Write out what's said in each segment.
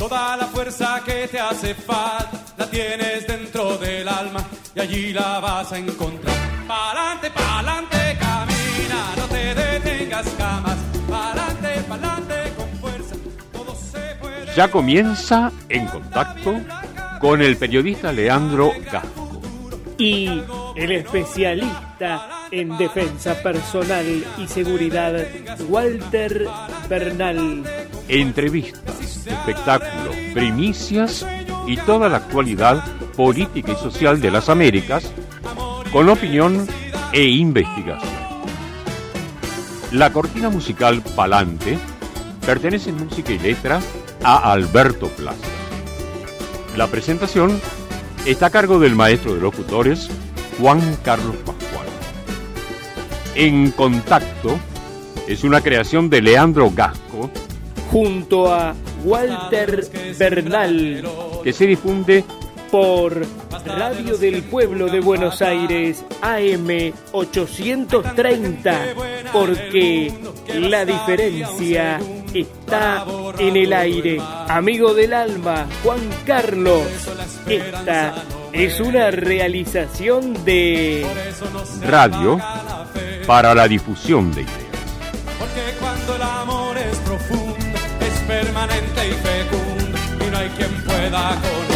Toda la fuerza que te hace falta la tienes dentro del alma y allí la vas a encontrar. Pa'lante, pa'lante, camina, no te detengas jamás. Pa'lante, adelante con fuerza, todo se puede. Ya comienza en contacto con el periodista Leandro Gasco. Y el especialista en defensa personal y seguridad, Walter Bernal. Entrevistas espectáculo, primicias y toda la actualidad política y social de las Américas con opinión e investigación. La cortina musical Palante pertenece en música y letra a Alberto Plaza. La presentación está a cargo del maestro de locutores Juan Carlos Pascual. En Contacto es una creación de Leandro Gasco junto a Walter Bernal, que se difunde por Radio del Pueblo de Buenos Aires AM 830, porque la diferencia está en el aire. Amigo del alma, Juan Carlos, esta es una realización de radio para la difusión de ideas. Porque cuando el amor es profundo, es permanente fecundo y no hay quien pueda con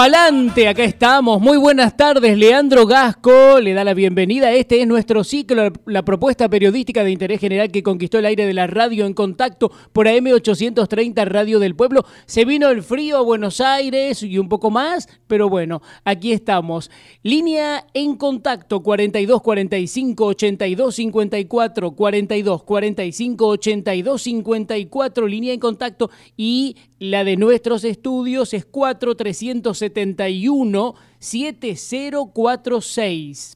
Palante, acá estamos. Muy buenas tardes, Leandro Gasco le da la bienvenida. Este es nuestro ciclo, la propuesta periodística de interés general que conquistó el aire de la radio en contacto por AM830 Radio del Pueblo. Se vino el frío a Buenos Aires y un poco más, pero bueno, aquí estamos. Línea en contacto 42 45 82 54 42 45 82 54, línea en contacto y la de nuestros estudios es 4371-7046.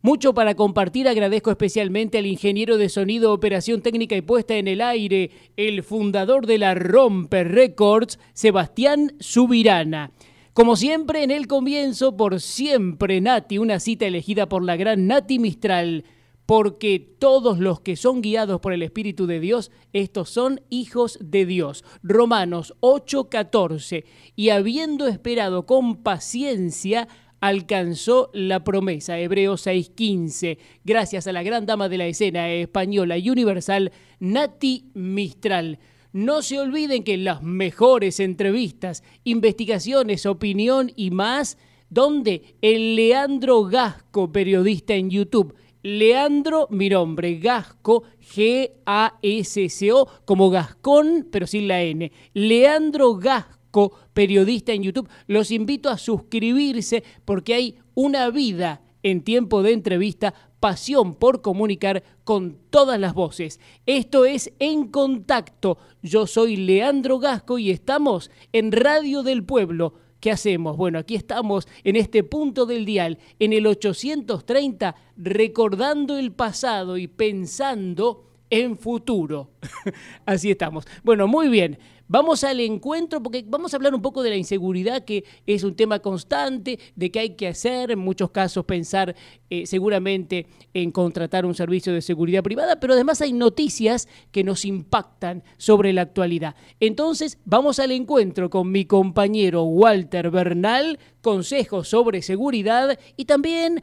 Mucho para compartir, agradezco especialmente al ingeniero de sonido, operación técnica y puesta en el aire, el fundador de la Romper Records, Sebastián Subirana. Como siempre, en el comienzo, por siempre Nati, una cita elegida por la gran Nati Mistral porque todos los que son guiados por el Espíritu de Dios, estos son hijos de Dios. Romanos 8:14, y habiendo esperado con paciencia, alcanzó la promesa. Hebreos 6:15, gracias a la gran dama de la escena española y universal, Nati Mistral. No se olviden que las mejores entrevistas, investigaciones, opinión y más, donde el Leandro Gasco, periodista en YouTube, Leandro Mirombre, Gasco, G-A-S-C-O, como Gascón, pero sin la N. Leandro Gasco, periodista en YouTube. Los invito a suscribirse porque hay una vida en tiempo de entrevista, pasión por comunicar con todas las voces. Esto es En Contacto. Yo soy Leandro Gasco y estamos en Radio del Pueblo ¿Qué hacemos? Bueno, aquí estamos en este punto del dial, en el 830, recordando el pasado y pensando en futuro. Así estamos. Bueno, muy bien. Vamos al encuentro porque vamos a hablar un poco de la inseguridad que es un tema constante, de qué hay que hacer, en muchos casos pensar eh, seguramente en contratar un servicio de seguridad privada, pero además hay noticias que nos impactan sobre la actualidad. Entonces vamos al encuentro con mi compañero Walter Bernal, consejo sobre seguridad y también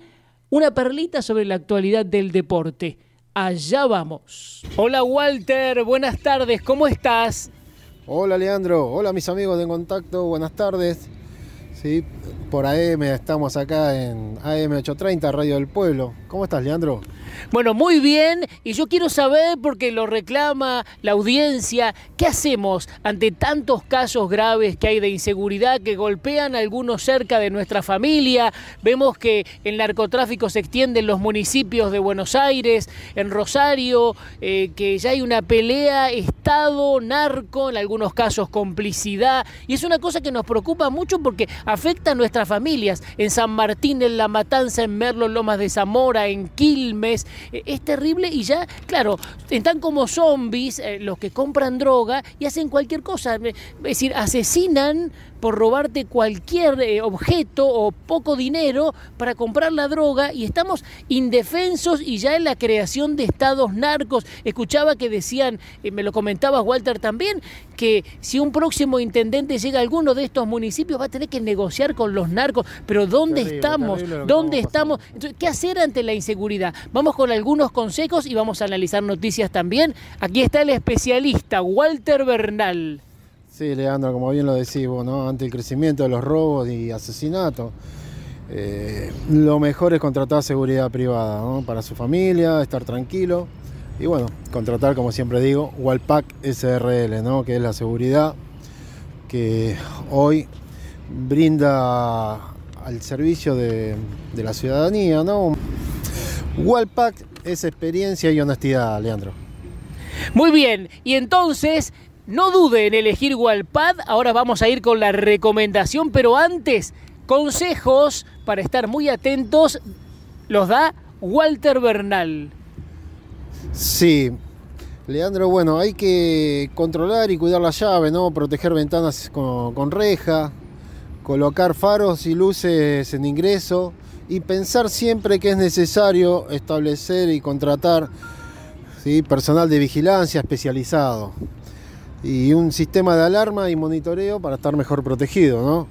una perlita sobre la actualidad del deporte. Allá vamos. Hola Walter, buenas tardes, ¿cómo estás? Hola Leandro, hola mis amigos de Contacto, buenas tardes. ¿Sí? Por AM estamos acá en AM830, Radio del Pueblo. ¿Cómo estás Leandro? Bueno, muy bien, y yo quiero saber, porque lo reclama la audiencia, ¿qué hacemos ante tantos casos graves que hay de inseguridad que golpean a algunos cerca de nuestra familia? Vemos que el narcotráfico se extiende en los municipios de Buenos Aires, en Rosario, eh, que ya hay una pelea Estado-narco, en algunos casos complicidad, y es una cosa que nos preocupa mucho porque afecta a nuestras familias, en San Martín, en La Matanza, en Merlo, Lomas de Zamora, en Quilmes, eh, es, terrible y ya, claro, están como zombies eh, los que compran droga y hacen cualquier cosa. Es decir, asesinan por robarte cualquier eh, objeto o poco dinero para comprar la droga y estamos indefensos y ya en la creación de estados narcos. Escuchaba que decían, eh, me lo comentabas Walter también, que si un próximo intendente llega a alguno de estos municipios va a tener que negociar con los narcos. Pero ¿dónde estamos? ¿Dónde estamos? ¿Qué hacer ante la inseguridad? Vamos con algunos consejos y vamos a analizar noticias también. Aquí está el especialista Walter Bernal. Sí, Leandro, como bien lo decís ¿no? Ante el crecimiento de los robos y asesinatos, eh, lo mejor es contratar seguridad privada, ¿no? Para su familia, estar tranquilo. Y bueno, contratar, como siempre digo, Walpack SRL, ¿no? Que es la seguridad que hoy brinda al servicio de, la ciudadanía, ¿no? Walpack es experiencia y honestidad, Leandro. Muy bien, y entonces no dude en elegir Walpad, ahora vamos a ir con la recomendación, pero antes, consejos para estar muy atentos los da Walter Bernal. Sí, Leandro, bueno, hay que controlar y cuidar la llave, ¿no? Proteger ventanas con, reja, colocar faros y luces en ingreso y pensar siempre que es necesario establecer y contratar personal de vigilancia especializado y un sistema de alarma y monitoreo para estar mejor protegido, ¿no?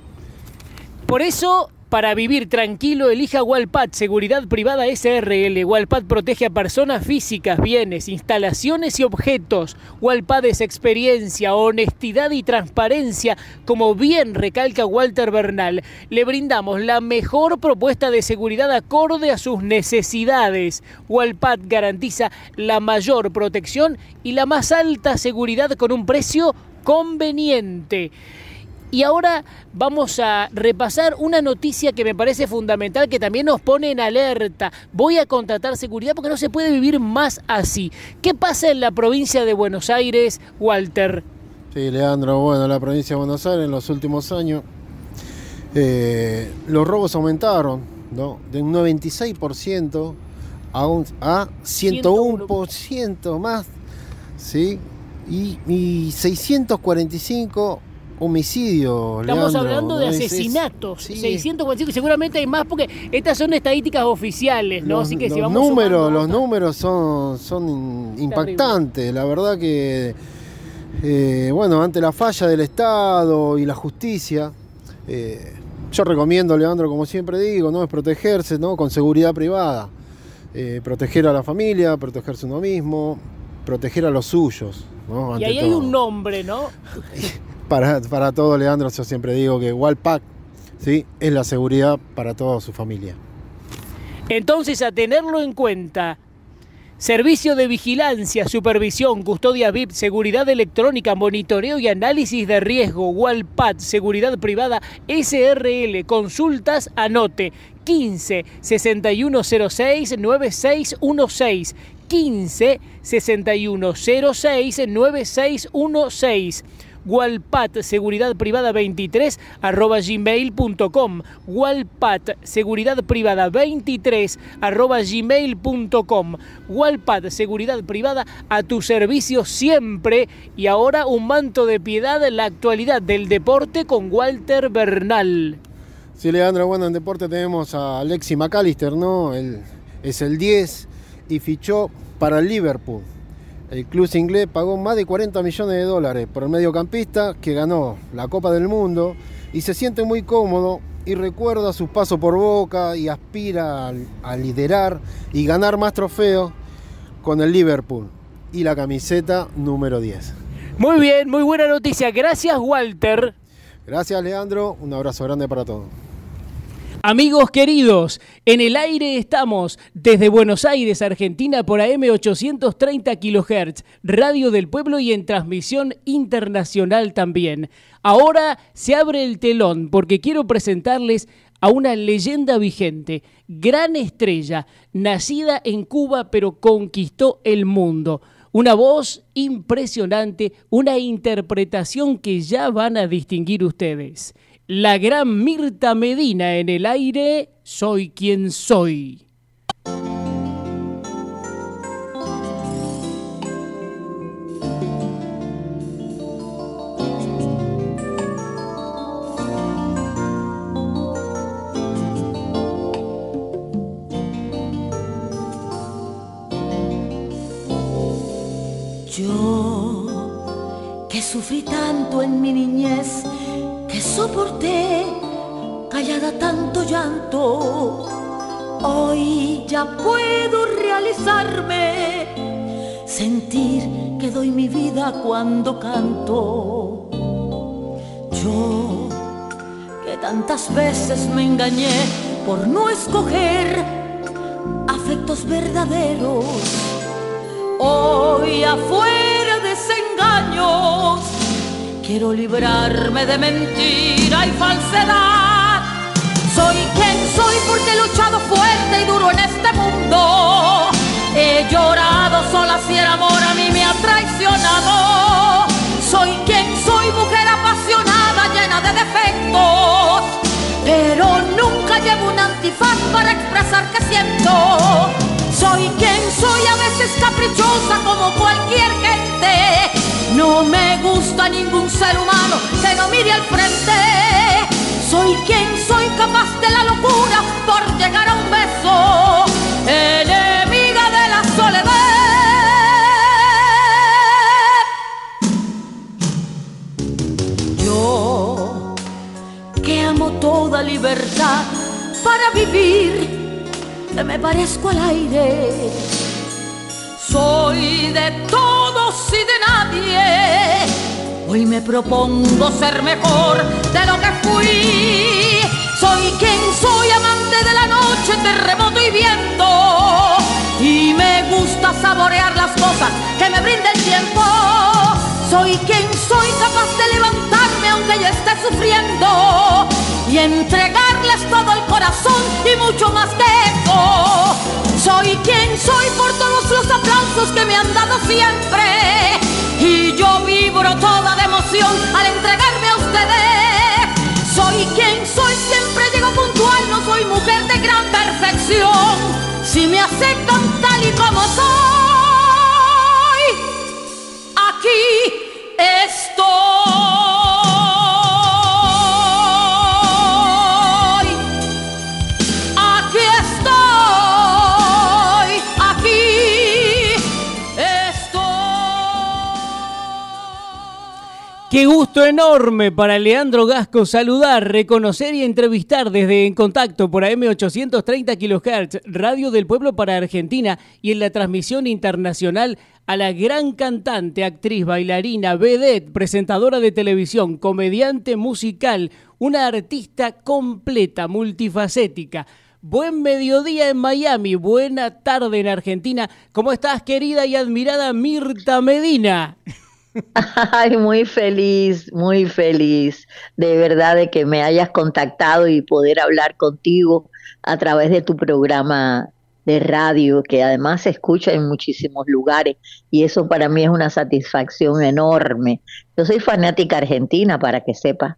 Por eso para vivir tranquilo, elija WALPAD Seguridad Privada SRL. WALPAD protege a personas físicas, bienes, instalaciones y objetos. WALPAD es experiencia, honestidad y transparencia, como bien recalca Walter Bernal. Le brindamos la mejor propuesta de seguridad acorde a sus necesidades. WALPAD garantiza la mayor protección y la más alta seguridad con un precio conveniente. Y ahora vamos a repasar una noticia que me parece fundamental, que también nos pone en alerta. Voy a contratar seguridad porque no se puede vivir más así. ¿Qué pasa en la provincia de Buenos Aires, Walter? Sí, Leandro, bueno, la provincia de Buenos Aires en los últimos años eh, los robos aumentaron, ¿no? De un 96% a, un, a 101% más, ¿sí? y 645 homicidio. Estamos hablando de asesinatos, 645, seguramente hay más porque estas son estadísticas oficiales, Los, que números, los números son, son impactantes, la verdad que, eh, bueno, ante la falla del Estado y la justicia, eh, yo recomiendo, Leandro, como siempre digo, ¿no? Es protegerse, ¿no? Con seguridad privada, eh, proteger a la familia, protegerse uno mismo, proteger a los suyos, y ahí hay un nombre, ¿no? para, todo Leandro, yo siempre digo que Walpack ¿sí? es la seguridad para toda su familia. Entonces, a tenerlo en cuenta, servicio de vigilancia, supervisión, custodia VIP, seguridad electrónica, monitoreo y análisis de riesgo, Walpat, seguridad privada, SRL, consultas, anote, 15 6106 9616, 15 6106 9616. Walpat Seguridad Privada 23 arroba gmail.com. Walpat Seguridad Privada 23 arroba gmail.com. Walpat Seguridad Privada a tu servicio siempre y ahora un manto de piedad en la actualidad del deporte con Walter Bernal. Sí, Leandro, bueno, en deporte tenemos a Alexi McAllister, ¿no? Él es el 10 y fichó para Liverpool. El club inglés pagó más de 40 millones de dólares por el mediocampista que ganó la Copa del Mundo y se siente muy cómodo y recuerda su paso por Boca y aspira a, liderar y ganar más trofeos con el Liverpool y la camiseta número 10. Muy bien, muy buena noticia. Gracias Walter. Gracias Leandro, un abrazo grande para todos. Amigos queridos, en el aire estamos desde Buenos Aires, Argentina, por AM 830 kHz, Radio del Pueblo y en transmisión internacional también. Ahora se abre el telón porque quiero presentarles a una leyenda vigente, gran estrella, nacida en Cuba pero conquistó el mundo. Una voz impresionante, una interpretación que ya van a distinguir ustedes la gran Mirta Medina en el aire, soy quien soy. Yo, que sufrí tanto en mi niñez, soporté callada tanto llanto. Hoy ya puedo realizarme, sentir que doy mi vida cuando canto. Yo, que tantas veces me engañé por no escoger afectos verdaderos, hoy afuera desengaños Quiero librarme de mentira y falsedad. Soy quien soy porque he luchado fuerte y duro en este mundo. He llorado sola si el amor a mí me ha traicionado. Soy quien soy, mujer apasionada, llena de defectos. Pero nunca llevo un antifaz para expresar que siento. Soy quien soy, a veces caprichosa como cualquier gente no me gusta ningún ser humano que no mire al frente. Soy quien soy capaz de la locura por llegar a un beso. Enemiga de la soledad. Yo que amo toda libertad para vivir, que me parezco al aire. Soy de todo y de nadie. Hoy me propongo ser mejor de lo que fui. Soy quien soy amante de la noche, terremoto y viento. Y me gusta saborear las cosas que me brinda el tiempo. Soy quien soy capaz de levantar que ella esté sufriendo y entregarles todo el corazón y mucho más que eso. Soy quien soy por todos los aplausos que me han dado siempre y yo vibro toda de emoción al entregarme a ustedes. Soy quien soy, siempre digo puntual, no soy mujer de gran perfección. Si me aceptan tal y como soy, aquí estoy. Qué gusto enorme para Leandro Gasco saludar, reconocer y entrevistar desde En Contacto por AM830 kHz, Radio del Pueblo para Argentina y en la transmisión internacional a la gran cantante, actriz, bailarina, vedette, presentadora de televisión, comediante musical, una artista completa, multifacética. Buen mediodía en Miami, buena tarde en Argentina. ¿Cómo estás, querida y admirada Mirta Medina? Ay, muy feliz, muy feliz de verdad de que me hayas contactado y poder hablar contigo a través de tu programa de radio que además se escucha en muchísimos lugares y eso para mí es una satisfacción enorme. Yo soy fanática argentina, para que sepas.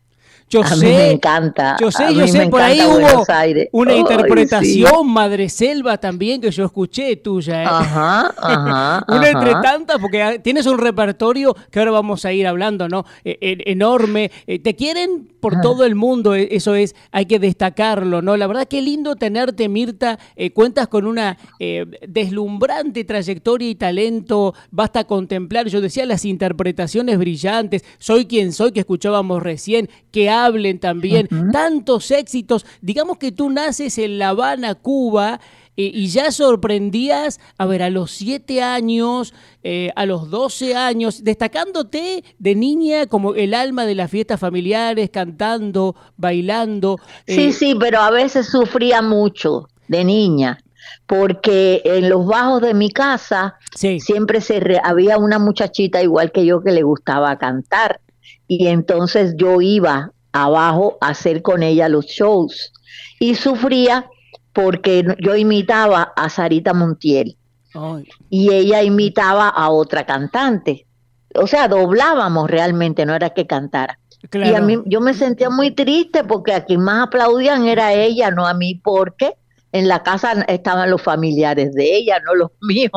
Yo sé, me encanta. Yo sé, yo sé, por ahí hubo una interpretación, Madre Selva también, que yo escuché tuya. ¿eh? Ajá, una entre tantas, porque ah, tienes un repertorio que ahora vamos a ir hablando, ¿no? E, e, enorme. Eh, te quieren por todo el mundo, e, eso es, hay que destacarlo, ¿no? La verdad, qué lindo tenerte, Mirta. Eh, cuentas con una deslumbrante trayectoria y talento. Basta contemplar, yo decía, las interpretaciones brillantes. Soy quien soy, que escuchábamos recién, que hablen también. Tantos éxitos. Digamos que tú naces en La Habana, Cuba, y ya sorprendías, a ver, a los siete años, eh, a los doce años, destacándote de niña como el alma de las fiestas familiares, cantando, bailando. Eh. Sí, sí, pero a veces sufría mucho de niña porque en los bajos de mi casa siempre se había una muchachita igual que yo que le gustaba cantar y entonces yo iba abajo hacer con ella los shows. Y sufría porque yo imitaba a Sarita Montiel y ella imitaba a otra cantante. O sea, doblábamos realmente, no era que cantara. Y a mí yo me sentía muy triste porque a quien más aplaudían era ella, no a mí, porque en la casa estaban los familiares de ella, no los míos.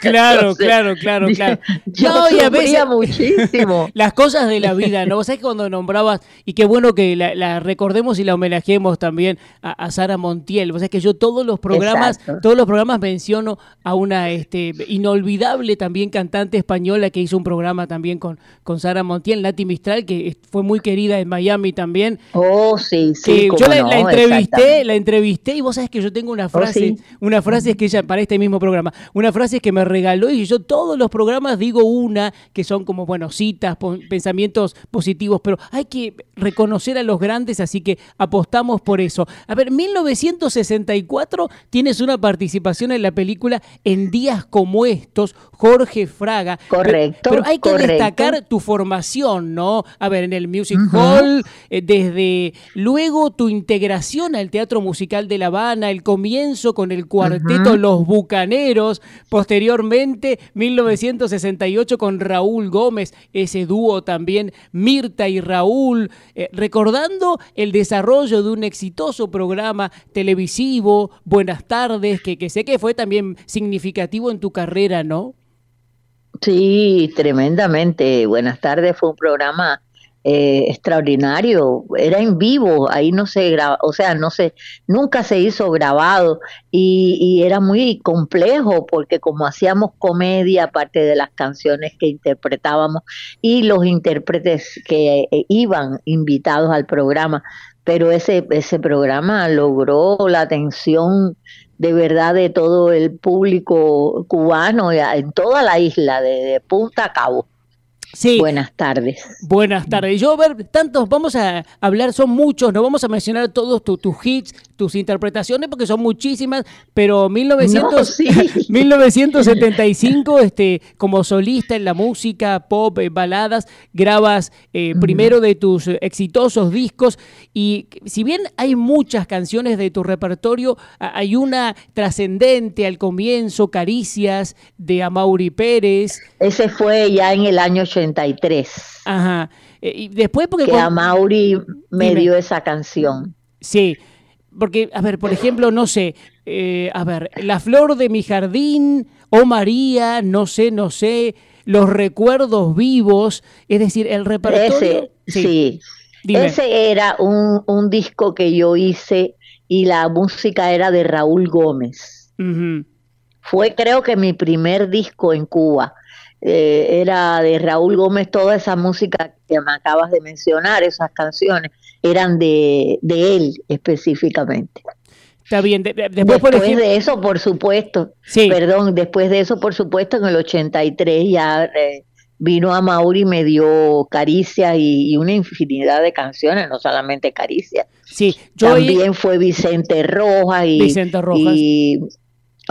Claro, claro, claro, claro. Yo no, veía muchísimo. Las cosas de la vida, ¿no? Vos sabés que cuando nombrabas, y qué bueno que la, recordemos y la homenajemos también a, Sara Montiel. Vos sabés que yo todos los programas, todos los programas menciono a una este, inolvidable también cantante española que hizo un programa también con, con Sara Montiel, Nati Mistral, que fue muy querida en Miami también. Oh, sí, sí. yo la, la entrevisté, la entrevisté y vos sabés que yo tengo tengo una ¿Oh, frase, una frase es que ella, para este mismo programa, una frase es que me regaló y yo todos los programas digo una, que son como, bueno, citas, pensamientos positivos, pero hay que reconocer a los grandes, así que apostamos por eso. A ver, 1964 tienes una participación en la película En días como estos, Jorge Fraga. Correcto. Pero, hay que destacar tu formación, ¿no? A ver, en el Music Hall, eh, desde luego tu integración al Teatro Musical de La Habana, el comienzo con el cuarteto Los Bucaneros, posteriormente 1968 con Raúl Gómez, ese dúo también, Mirta y Raúl, eh, recordando el desarrollo de un exitoso programa televisivo, Buenas tardes, que, que sé que fue también significativo en tu carrera, ¿no? Sí, tremendamente. Buenas tardes, fue un programa eh, extraordinario, era en vivo, ahí no se graba, o sea, no nunca se hizo grabado y, era muy complejo porque como hacíamos comedia, aparte de las canciones que interpretábamos y los intérpretes que eh, iban invitados al programa, pero ese, ese programa logró la atención de verdad de todo el público cubano en toda la isla, de, de punta a cabo. Buenas tardes. Buenas tardes. Yo, a ver, tantos, vamos a hablar, son muchos, no vamos a mencionar todos tus hits, tus interpretaciones, porque son muchísimas, pero 1975, este, como solista en la música, pop, eh, baladas, grabas eh, primero de tus exitosos discos, y si bien hay muchas canciones de tu repertorio, hay una trascendente al comienzo, Caricias, de Amaury Pérez. Ese fue ya en el año Ajá. Eh, y después porque... Que a Mauri me dio esa canción. Sí, porque, a ver, por ejemplo, no sé, eh, a ver, La flor de mi jardín, o María, no sé, no sé, Los recuerdos vivos, es decir, el repertorio... Ese, sí. Ese era un, disco que yo hice y la música era de Raúl Gómez. Fue creo que mi primer disco en Cuba eh, era de Raúl Gómez, toda esa música que me acabas de mencionar, esas canciones, eran de, él específicamente. Está bien, después, de eso, por supuesto, sí. perdón, después de eso, por supuesto, en el 83 ya eh, vino a Mauri y me dio caricias y, una infinidad de canciones, no solamente caricias. Sí, También fue Vicente Rojas y, Vicente Rojas. y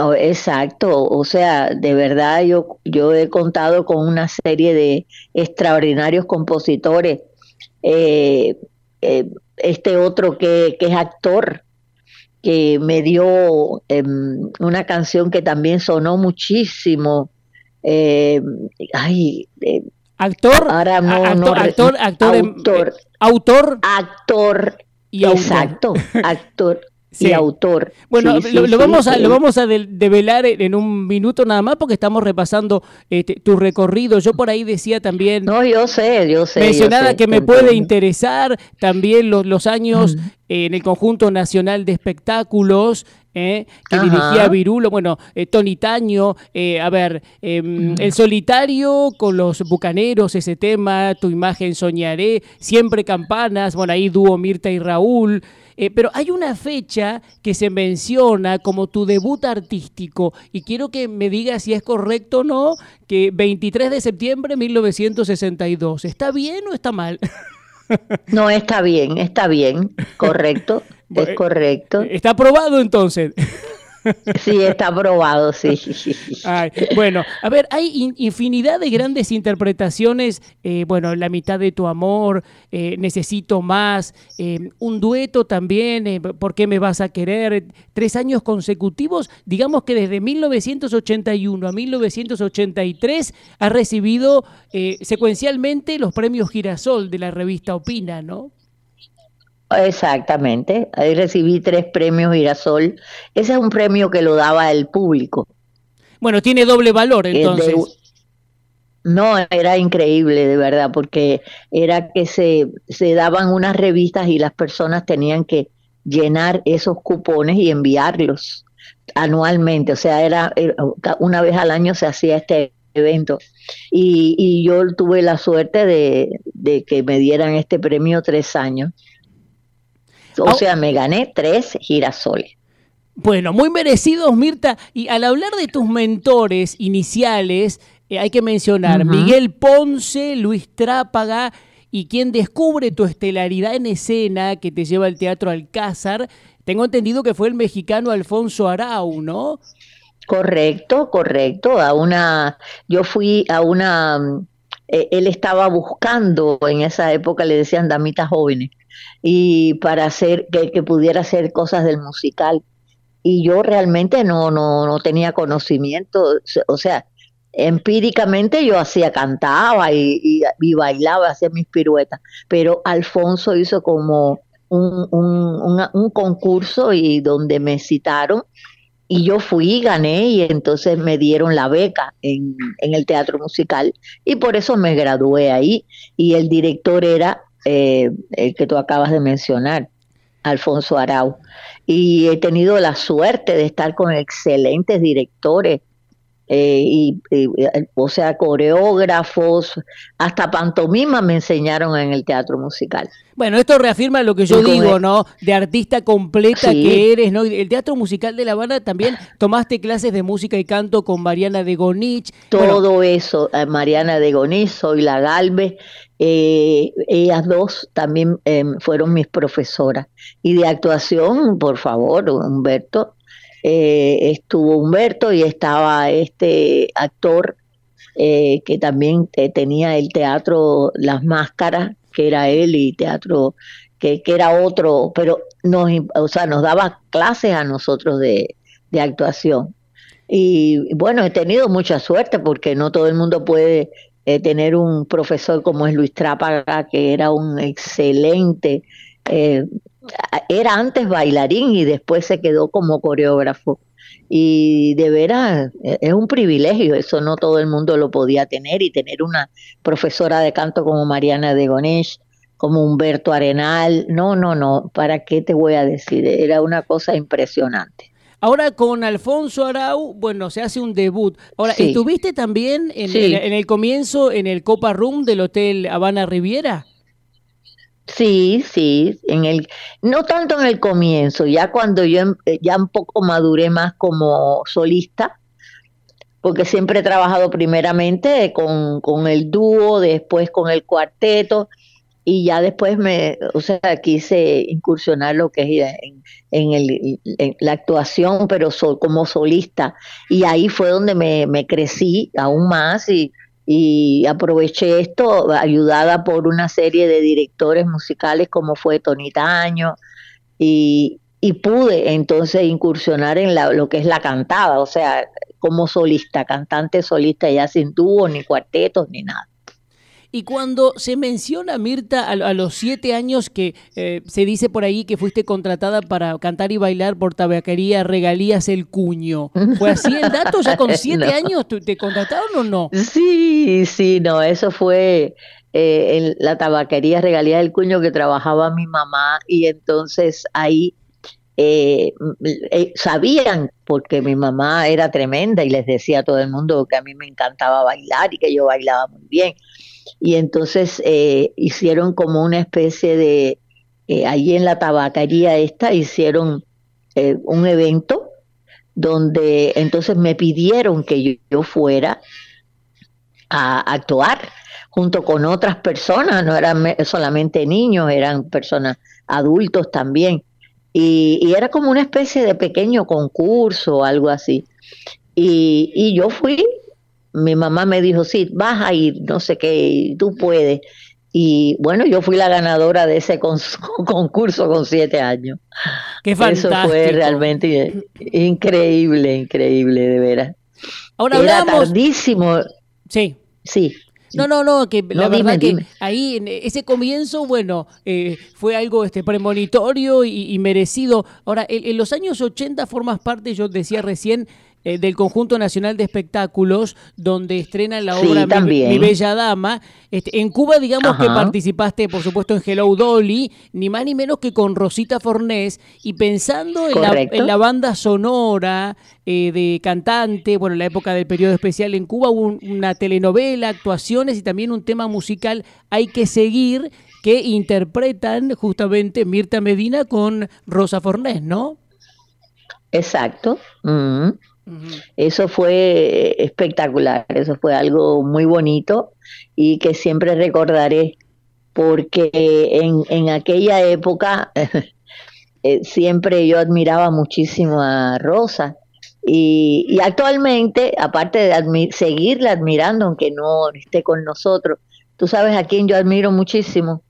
Oh, exacto, o sea, de verdad yo, yo he contado con una serie de extraordinarios compositores. Eh, eh, este otro que, que, es actor, que me dio em, una canción que también sonó muchísimo. Eh, ay, actor, actor, actor, actor, actor, y exacto, actor. Sí. autor. Bueno, lo, vamos a, lo vamos a develar en un minuto nada más porque estamos repasando este, tu recorrido. Yo por ahí decía también... No, yo sé, yo sé. Mencionada que me puede interesar también los, años en el conjunto nacional de espectáculos. ¿eh? que dirigía Virulo, bueno, eh, Tony Taño, eh, a ver, em, El Solitario con los Bucaneros, ese tema, Tu imagen soñaré, Siempre Campanas, bueno, ahí dúo Mirta y Raúl, eh, pero hay una fecha que se menciona como tu debut artístico y quiero que me digas si es correcto o no, que 23 de septiembre de 1962. ¿Está bien o está mal? No, está bien, está bien, correcto, es correcto. Está aprobado entonces. Sí, está aprobado, sí. bueno, a ver, hay infinidad de grandes interpretaciones. Eh, bueno, La mitad de tu amor, eh, Necesito más, em, un dueto también, eh, ¿Por qué me vas a querer? Tres años consecutivos, digamos que desde 1981 a 1983 ha recibido secuencialmente los premios Girasol de la revista Opina, ¿no? Exactamente, ahí recibí tres premios Girasol. Ese es un premio que lo daba el público. Bueno, tiene doble valor entonces. no, era increíble de verdad, porque era que se, se daban unas revistas y las personas tenían que llenar esos cupones y enviarlos anualmente. O sea, era, una vez al año se hacía este evento. Y, yo tuve la suerte de que me dieran este premio tres años o ah. sea, me gané tres girasoles. Bueno, muy merecidos, Mirta. Y al hablar de tus mentores iniciales, eh, hay que mencionar Miguel Ponce, Luis Trápaga, y quien descubre tu estelaridad en escena que te lleva al Teatro Alcázar, tengo entendido que fue el mexicano Alfonso Arau, ¿no? Correcto, correcto. A una, yo fui a una, mm, eh, él estaba buscando, en esa época le decían damitas jóvenes, y para hacer que, pudiera hacer cosas del musical. Y yo realmente no, no, tenía conocimiento, o sea, empíricamente yo hacía, cantaba y, bailaba, hacía mis piruetas, pero Alfonso hizo como un, un, concurso y donde me citaron y yo fui y gané y entonces me dieron la beca en, en el teatro musical y por eso me gradué ahí y el director era el eh, eh, que tú acabas de mencionar, Alfonso Arau. Y he tenido la suerte de estar con excelentes directores eh, y, eh, o sea, coreógrafos, hasta pantomima me enseñaron en el teatro musical. Bueno, esto reafirma lo que yo digo, ¿no? De artista completa que eres, ¿no? El Teatro Musical de La Habana también tomaste clases de música y canto con Mariana de Gonich. Todo eso, eh, Mariana de Gonich, soy la Galvez, ellas dos también em, fueron mis profesoras. Y de actuación, por favor, Humberto, eh, estuvo Humberto y estaba este actor eh, que también tenía el teatro Las Máscaras, que era él y teatro que, era otro, pero nos, nos daba clases a nosotros de, actuación. Y bueno, he tenido mucha suerte porque no todo el mundo puede eh, tener un profesor como es Luis Trápaga, que era un excelente era antes bailarín y después se quedó como coreógrafo. Y de veras, e, es un privilegio, eso no todo el mundo lo podía tener y tener una profesora de canto como Mariana de Gonesh, como Humberto Arenal, no, no, no, ¿para qué te voy a decir? Era una cosa impresionante. Ahora con Alfonso Arau, bueno, se hace un debut. Ahora, ¿estuviste también en, en, el comienzo en el Copa Room del Hotel Habana Riviera? Sí, sí, en el, no tanto en el comienzo, ya cuando yo em, eh, ya un poco maduré más como solista, porque siempre he trabajado primeramente con, con el dúo, después con el cuarteto, y ya después me, o sea, quise incursionar lo que es en, el, la actuación, pero como solista, y ahí fue donde me, me crecí aún más y y aproveché esto ayudada por una serie de directores musicales como fue Tony Taño y, pude entonces incursionar en lo que es la cantada, o sea, como solista, cantante solista ya sin dúos ni cuartetos ni nada. Y cuando se menciona, Mirta, a, los siete años que eh, se dice por ahí que fuiste contratada para cantar y bailar por tabaquería Regalías El Cuño, ¿fue así el dato? ¿Ya con siete años te contrataron o no? Sí, sí, no, eso fue... Eh, en la tabaquería Regalías El Cuño que trabajaba mi mamá y entonces ahí eh, sabían, porque mi mamá era tremenda y les decía a todo el mundo que a mí me encantaba bailar y que yo bailaba muy bien y entonces eh, hicieron como una especie de, eh, allí en la tabacaría esta, hicieron eh, un evento donde entonces me pidieron que yo, fuera a actuar junto con otras personas, no eran solamente niños, eran personas adultos también. Y, era como una especie de pequeño concurso o algo así. y yo fui mi mamá me dijo, sí, vas a ir, no sé qué, tú puedes. Y bueno, yo fui la ganadora de ese concurso con siete años. Qué fantástico. Eso fue realmente increíble, increíble, de veras. Ahora Era tardísimo. Sí. Sí. No, no, no, que la verdad que ahí ese comienzo, bueno, eh, fue algo este premonitorio y, merecido. Ahora, en, en, los años 80 formas parte, yo decía recién, eh, del Conjunto Nacional de Espectáculos, donde estrena la obra Mi, Bella Dama. Este, en Cuba, digamos que participaste, por supuesto, en Hello Dolly, ni más ni menos que con Rosita Fornés, y pensando en la, banda sonora eh, de cantante, bueno, en la época del periodo especial en Cuba, hubo una telenovela, actuaciones y también un tema musical, Hay que seguir, que interpretan justamente Mirta Medina con Rosa Fornés, ¿no? Exacto. Mm. Eso fue eh, espectacular, eso fue algo muy bonito y que siempre recordaré porque en, aquella época eh, siempre yo admiraba muchísimo a Rosa y, actualmente, aparte de seguirla admirando, aunque no esté con nosotros, tú sabes a quién yo admiro muchísimo.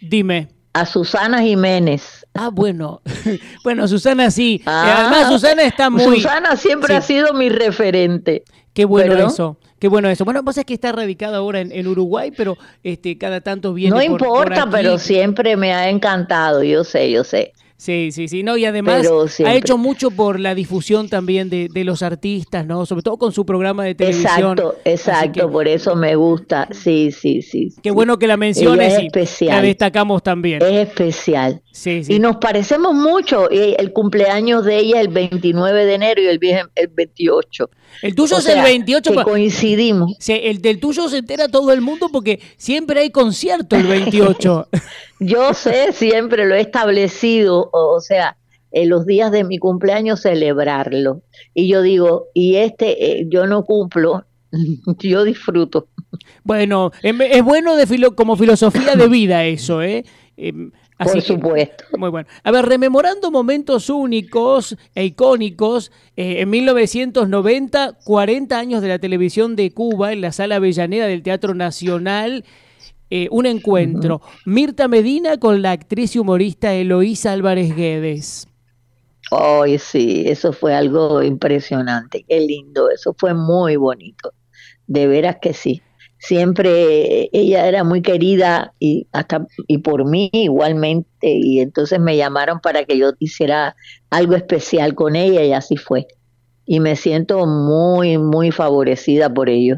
Dime. A Susana Jiménez. Ah, bueno. bueno, Susana sí. Eh, además, ah, Susana está muy. Susana siempre ha sido mi referente. Qué bueno eso. Qué bueno eso. Bueno, pues es que está radicada ahora en, Uruguay, pero este cada tanto viene. No importa, pero siempre me ha encantado. Yo sé, yo sé. Sí, sí, sí. No, y además ha hecho mucho por la difusión también de, de, los artistas, ¿no? Sobre todo con su programa de televisión. Exacto, exacto, por eso me gusta. Sí, sí, sí. Qué bueno que la menciones especial. la destacamos también. Es especial. Sí, sí. Y nos parecemos mucho. Eh, el cumpleaños de ella el 29 de enero y el, el 28. El tuyo es el 28%. coincidimos. el del tuyo se entera todo el mundo porque siempre hay concierto el 28. Yo sé, siempre lo he establecido, o, sea, en los días de mi cumpleaños celebrarlo. Y yo digo, y este eh, yo no cumplo, yo disfruto. Bueno, em, es bueno de como filosofía de vida eso, ¿eh? eh por supuesto. muy bueno. A ver, rememorando momentos únicos e icónicos, eh, en 1990, 40 años de la televisión de Cuba en la sala Avellaneda del Teatro Nacional. Eh, un encuentro. Mirta Medina con la actriz y humorista Eloísa Álvarez Guedes. Ay, sí, eso fue algo impresionante, qué lindo, eso fue muy bonito, de veras que sí siempre ella era muy querida y hasta y por mí igualmente y entonces me llamaron para que yo hiciera algo especial con ella y así fue y me siento muy muy favorecida por ello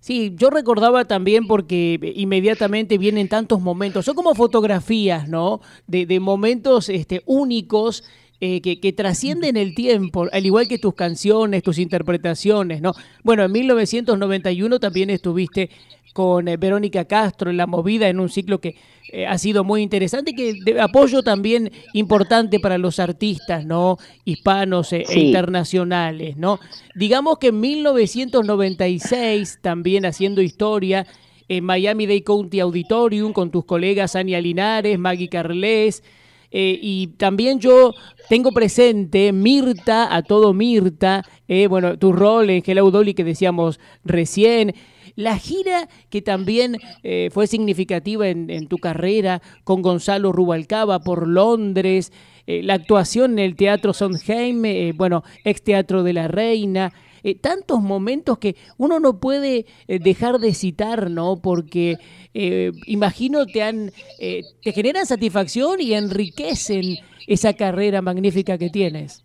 Sí, yo recordaba también porque inmediatamente vienen tantos momentos, son como fotografías, ¿no? De, de momentos este, únicos eh, que, trascienden el tiempo, al igual que tus canciones, tus interpretaciones, ¿no? Bueno, en 1991 también estuviste con eh, Verónica Castro en La Movida, en un ciclo que eh, ha sido muy interesante, que de apoyo también importante para los artistas, ¿no? Hispanos e internacionales, ¿no? Digamos que en 1996, también haciendo historia, en Miami Dade County Auditorium, con tus colegas Ania Linares, Maggie Carles, eh, y también yo tengo presente Mirta, a todo Mirta, eh, bueno, tu rol en Hello que decíamos recién. La gira que también eh, fue significativa en, tu carrera con Gonzalo Rubalcaba por Londres, la actuación en el Teatro Sondheim, bueno, ex Teatro de la Reina, eh, tantos momentos que uno no puede eh, dejar de citar, ¿no? Porque eh, imagino te han, te generan satisfacción y enriquecen esa carrera magnífica que tienes.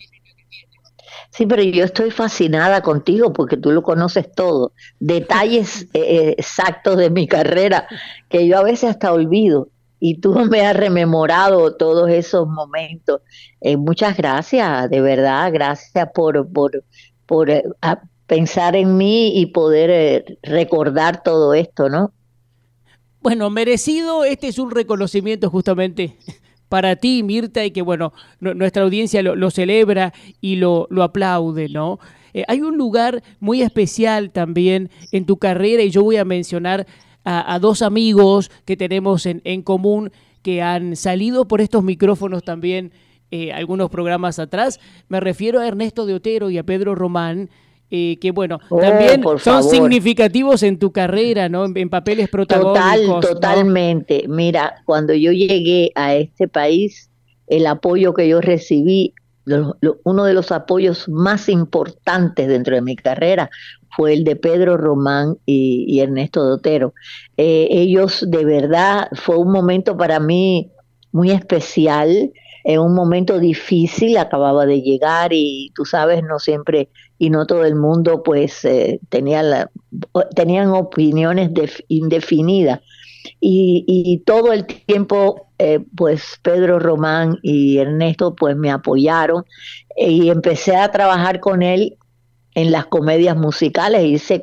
Sí, pero yo estoy fascinada contigo porque tú lo conoces todo, detalles exactos de mi carrera que yo a veces hasta olvido y tú me has rememorado todos esos momentos. muchas gracias, de verdad, gracias por, por eh, pensar en mí y poder eh, recordar todo esto, ¿no? Bueno, merecido, este es un reconocimiento justamente para ti, Mirta, y que bueno, nuestra audiencia lo, celebra y lo, aplaude, ¿no? Eh, hay un lugar muy especial también en tu carrera y yo voy a mencionar a, dos amigos que tenemos en, en común que han salido por estos micrófonos también eh, algunos programas atrás. Me refiero a Ernesto de Otero y a Pedro Román. Eh, que bueno, oh, también son significativos en tu carrera, ¿no? En, papeles protagónicos. Total, totalmente. Mira, cuando yo llegué a este país, el apoyo que yo recibí, uno de los apoyos más importantes dentro de mi carrera fue el de Pedro Román y, Ernesto de Otero. Eh, ellos, de verdad, fue un momento para mí muy especial en un momento difícil, acababa de llegar y tú sabes, no siempre y no todo el mundo pues eh, tenía la, tenían opiniones indefinidas. Y, todo el tiempo eh, pues Pedro Román y Ernesto pues me apoyaron y empecé a trabajar con él en las comedias musicales. Hice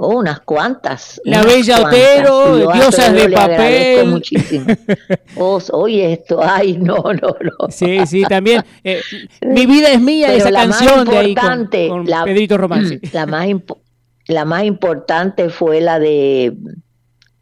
Oh, unas cuantas. La Bella Otero, diosas de papel. Muchísimo. Oh, oye esto, ay, no, no, no. Sí, sí, también. Eh, mi vida es mía, esa canción de la, Pedrito Román. La, más la más importante fue la de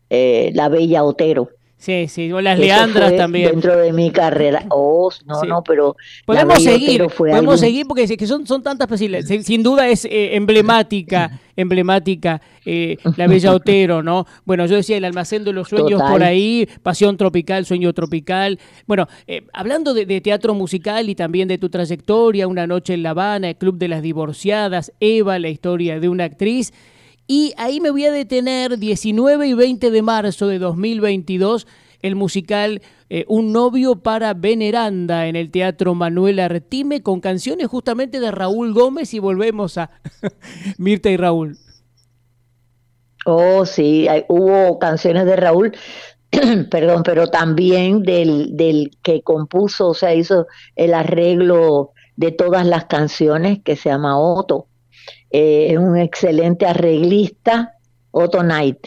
eh, La Bella Otero. Sí, sí, o las Leandras también. Dentro de mi carrera. Oh, no, no, pero. Podemos seguir, podemos seguir porque que son, son tantas posibles. Sin, duda es eh, emblemática, emblemática eh, la Bella Otero, ¿no? Bueno, yo decía el almacén de los sueños por ahí, Pasión Tropical, Sueño Tropical. Bueno, eh, hablando de, de, teatro musical y también de tu trayectoria, Una Noche en La Habana, el Club de las Divorciadas, Eva, la historia de una actriz. Y ahí me voy a detener 19 y 20 de marzo de 2022, el musical eh, Un novio para Veneranda en el Teatro Manuel Artime con canciones justamente de Raúl Gómez y volvemos a Mirta y Raúl. Oh, sí, hubo canciones de Raúl, perdón, pero también del, del que compuso, o sea, hizo el arreglo de todas las canciones que se llama Otto. Eh, es un excelente arreglista, Otto Knight.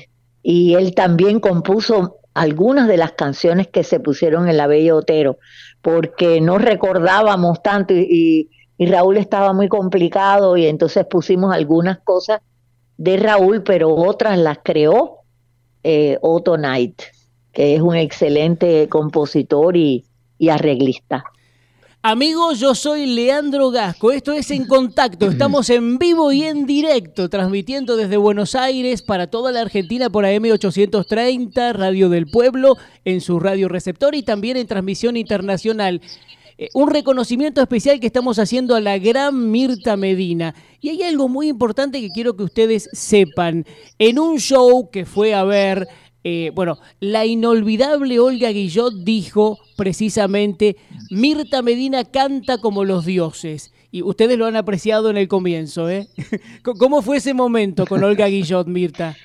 Y él también compuso algunas de las canciones que se pusieron en La Bella Otero, porque no recordábamos tanto y, Raúl estaba muy complicado y entonces pusimos algunas cosas de Raúl, pero otras las creó eh, Otto Knight, que es un excelente compositor y arreglista. Amigos, yo soy Leandro Gasco. Esto es En Contacto. Estamos en vivo y en directo, transmitiendo desde Buenos Aires para toda la Argentina por AM830, Radio del Pueblo, en su radio receptor y también en transmisión internacional. Eh, un reconocimiento especial que estamos haciendo a la gran Mirta Medina. Y hay algo muy importante que quiero que ustedes sepan. En un show que fue a ver eh, bueno, la inolvidable Olga Guillot dijo precisamente, Mirta Medina canta como los dioses. Y ustedes lo han apreciado en el comienzo, ¿eh? ¿Cómo fue ese momento con Olga Guillot, Mirta?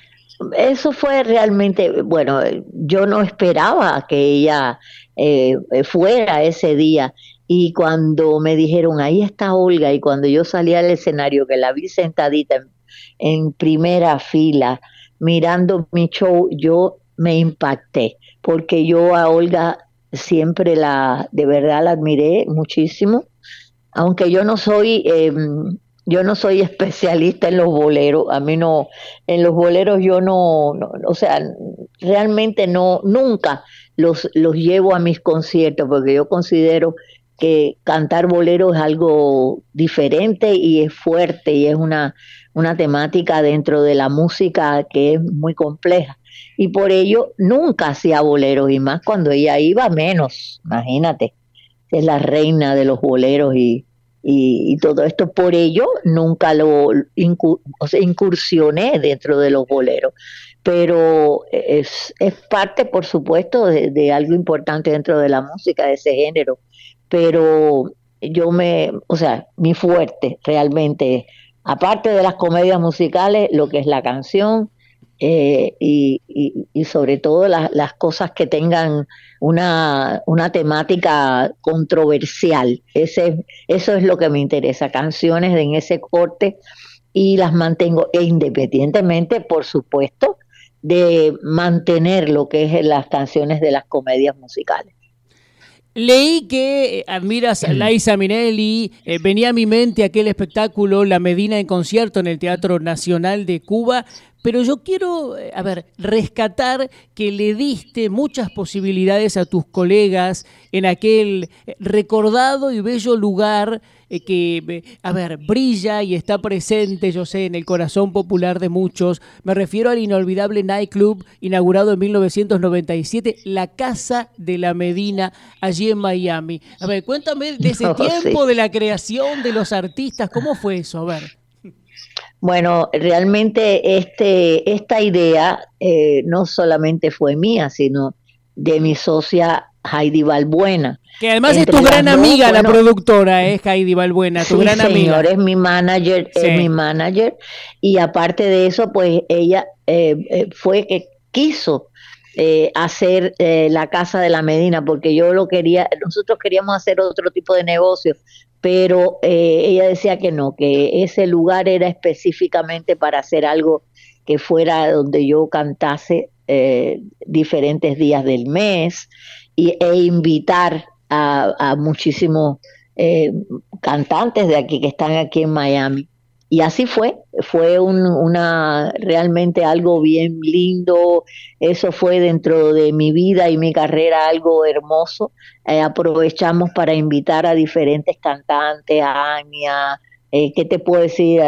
Eso fue realmente, bueno, yo no esperaba que ella eh, fuera ese día. Y cuando me dijeron, ahí está Olga, y cuando yo salí al escenario, que la vi sentadita en primera fila, mirando mi show, yo me impacté, porque yo a Olga siempre la, de verdad la admiré muchísimo, aunque yo no soy, em, yo no soy especialista en los boleros, a mí no, en los boleros yo no, no o sea, realmente no, nunca los, los llevo a mis conciertos, porque yo considero que cantar boleros es algo diferente y es fuerte y es una, una temática dentro de la música que es muy compleja. Y por ello nunca hacía boleros y más cuando ella iba menos, imagínate, es la reina de los boleros y, todo esto. Por ello nunca lo incursioné dentro de los boleros. Pero es, parte, por supuesto, de algo importante dentro de la música, de ese género pero yo me, o sea, mi fuerte realmente, aparte de las comedias musicales, lo que es la canción eh, y, sobre todo las, cosas que tengan una, temática controversial. eso es lo que me interesa, canciones en ese corte y las mantengo e independientemente, por supuesto, de mantener lo que es las canciones de las comedias musicales. Leí que eh, admiras a Laisa Minelli, eh, venía a mi mente aquel espectáculo La Medina en concierto en el Teatro Nacional de Cuba, pero yo quiero, eh, a ver, rescatar que le diste muchas posibilidades a tus colegas en aquel recordado y bello lugar eh, que, eh, a ver, brilla y está presente, yo sé, en el corazón popular de muchos. Me refiero al inolvidable nightclub inaugurado en 1997, la Casa de la Medina, allí en Miami. A ver, cuéntame de ese tiempo, de la creación de los artistas, ¿cómo fue eso? A ver. Bueno, realmente este, esta idea eh, no solamente fue mía, sino de mi socia Heidi Valbuena que además es tu gran amiga, la productora, es eh, Heidi Balbuena, tu gran amiga. Señor, es mi manager, es mi manager. Y aparte de eso, pues ella eh, eh, fue que quiso hacer la casa de la Medina, porque yo lo quería, nosotros queríamos hacer otro tipo de negocio, pero ella decía que no, que ese lugar era específicamente para hacer algo que fuera donde yo cantase diferentes días del mes e invitar a, muchísimos eh, cantantes de aquí que están aquí en Miami. Y así fue, fue un, una realmente algo bien lindo, eso fue dentro de mi vida y mi carrera algo hermoso. Eh, aprovechamos para invitar a diferentes cantantes, a Ania, eh, ¿qué te puedo decir?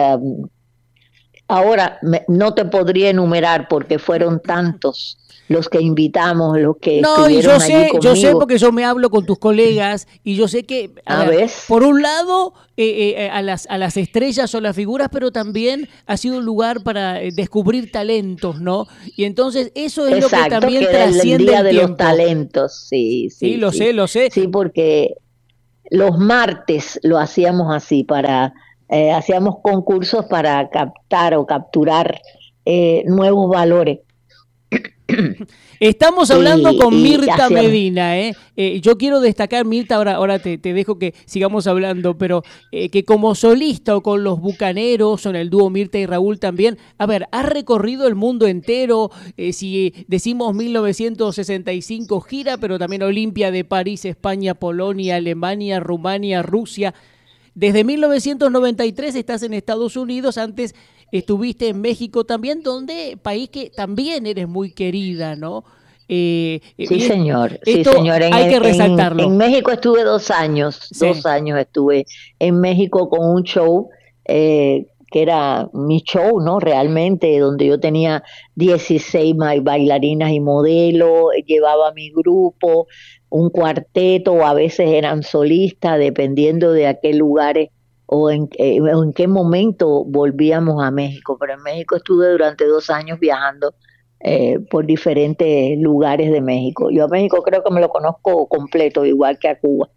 ahora no te podría enumerar porque fueron tantos los que invitamos, los que no, yo sé, yo sé porque yo me hablo con tus colegas y yo sé que a, ah, veces por un lado eh, eh, eh, a las a las estrellas o las figuras, pero también ha sido un lugar para descubrir talentos, ¿no? Y entonces eso es lo que también que trasciende día de los talentos, sí, sí, lo sé, lo sé, sí, porque los martes lo hacíamos así para hacíamos concursos para captar o capturar nuevos valores Estamos hablando con Mirta Medina. ¿eh? ¿eh? yo quiero destacar, Mirta, ahora, ahora te, dejo que sigamos hablando, pero eh, que como solista o con los Bucaneros, o en el dúo Mirta y Raúl también, a ver, has recorrido el mundo entero, eh, si decimos 1965 gira, pero también Olimpia de París, España, Polonia, Alemania, Rumania, Rusia. Desde 1993 estás en Estados Unidos, antes Estuviste en México también, donde país que también eres muy querida, ¿no? Eh, sí, eh, señor. sí, señor. hay que resaltarlo. En, México estuve dos años, dos años estuve en México con un show eh, que era mi show, ¿no? Realmente, donde yo tenía 16 bailarinas y modelos, llevaba mi grupo, un cuarteto, o a veces eran solistas, dependiendo de a qué lugares o en, eh, en qué momento volvíamos a México. Pero en México estuve durante dos años viajando eh, por diferentes lugares de México. Yo a México creo que me lo conozco completo, igual que a Cuba.